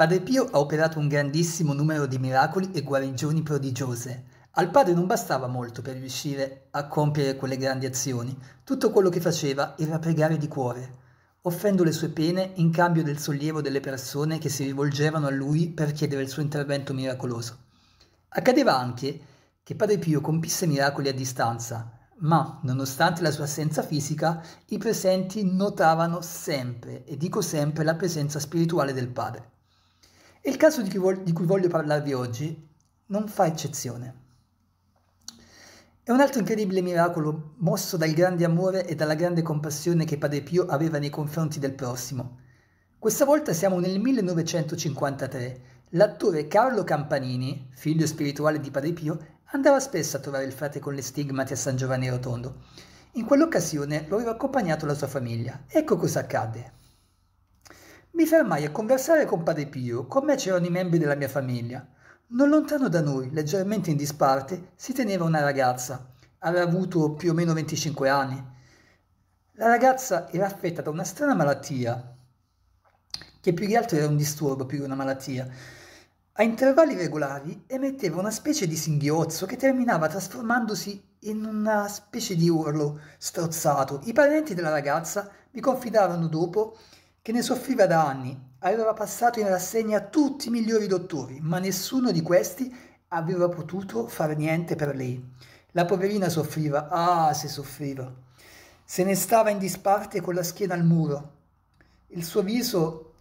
Padre Pio ha operato un grandissimo numero di miracoli e guarigioni prodigiose. Al padre non bastava molto per riuscire a compiere quelle grandi azioni. Tutto quello che faceva era pregare di cuore, offrendo le sue pene in cambio del sollievo delle persone che si rivolgevano a lui per chiedere il suo intervento miracoloso. Accadeva anche che Padre Pio compisse miracoli a distanza, ma nonostante la sua assenza fisica, i presenti notavano sempre, e dico sempre, la presenza spirituale del padre il caso di cui, di cui voglio parlarvi oggi non fa eccezione. È un altro incredibile miracolo mosso dal grande amore e dalla grande compassione che Padre Pio aveva nei confronti del prossimo. Questa volta siamo nel 1953. L'attore Carlo Campanini, figlio spirituale di Padre Pio, andava spesso a trovare il frate con le stigmati a San Giovanni Rotondo. In quell'occasione lo aveva accompagnato la sua famiglia. Ecco cosa accadde. Mi fermai a conversare con Padre Pio, con me c'erano i membri della mia famiglia. Non lontano da noi, leggermente in disparte, si teneva una ragazza. Aveva avuto più o meno 25 anni. La ragazza era affetta da una strana malattia, che più che altro era un disturbo più che una malattia. A intervalli regolari emetteva una specie di singhiozzo che terminava trasformandosi in una specie di urlo strozzato. I parenti della ragazza mi confidarono dopo che ne soffriva da anni, aveva passato in rassegna tutti i migliori dottori, ma nessuno di questi aveva potuto fare niente per lei. La poverina soffriva, ah se soffriva. Se ne stava in disparte con la schiena al muro. Il suo viso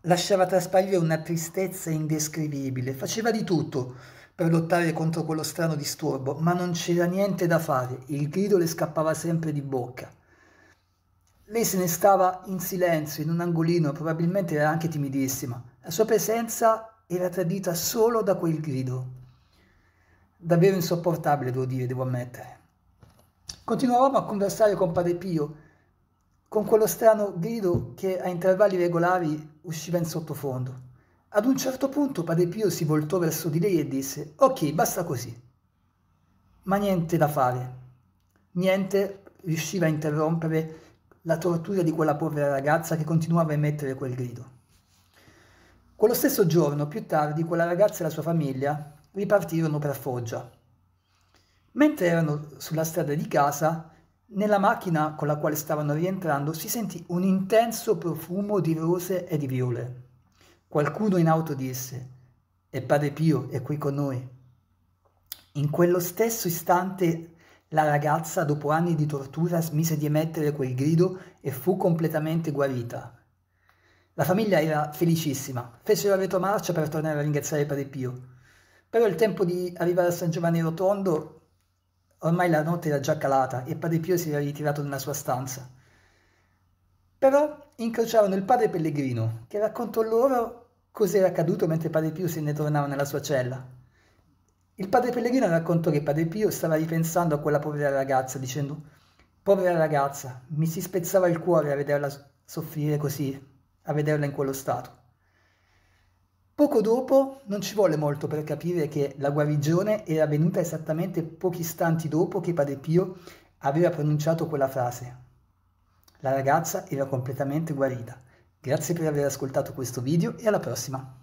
lasciava trasparire una tristezza indescrivibile. Faceva di tutto per lottare contro quello strano disturbo, ma non c'era niente da fare. Il grido le scappava sempre di bocca. Lei se ne stava in silenzio, in un angolino, probabilmente era anche timidissima. La sua presenza era tradita solo da quel grido. Davvero insopportabile, devo dire, devo ammettere. Continuavamo a conversare con Padre Pio, con quello strano grido che a intervalli regolari usciva in sottofondo. Ad un certo punto Padre Pio si voltò verso di lei e disse «Ok, basta così». Ma niente da fare. Niente riusciva a interrompere la tortura di quella povera ragazza che continuava a emettere quel grido. Quello stesso giorno, più tardi, quella ragazza e la sua famiglia ripartirono per Foggia. Mentre erano sulla strada di casa, nella macchina con la quale stavano rientrando si sentì un intenso profumo di rose e di viole. Qualcuno in auto disse, e Padre Pio è qui con noi. In quello stesso istante la ragazza, dopo anni di tortura, smise di emettere quel grido e fu completamente guarita. La famiglia era felicissima, fecero la retromarcia per tornare a ringraziare Padre Pio. Però il tempo di arrivare a San Giovanni Rotondo, ormai la notte era già calata e Padre Pio si era ritirato nella sua stanza. Però incrociarono il padre Pellegrino, che raccontò loro cos'era accaduto mentre Padre Pio se ne tornava nella sua cella. Il padre Pellegrino raccontò che padre Pio stava ripensando a quella povera ragazza dicendo «Povera ragazza, mi si spezzava il cuore a vederla soffrire così, a vederla in quello stato». Poco dopo non ci volle molto per capire che la guarigione era venuta esattamente pochi istanti dopo che padre Pio aveva pronunciato quella frase. La ragazza era completamente guarita. Grazie per aver ascoltato questo video e alla prossima!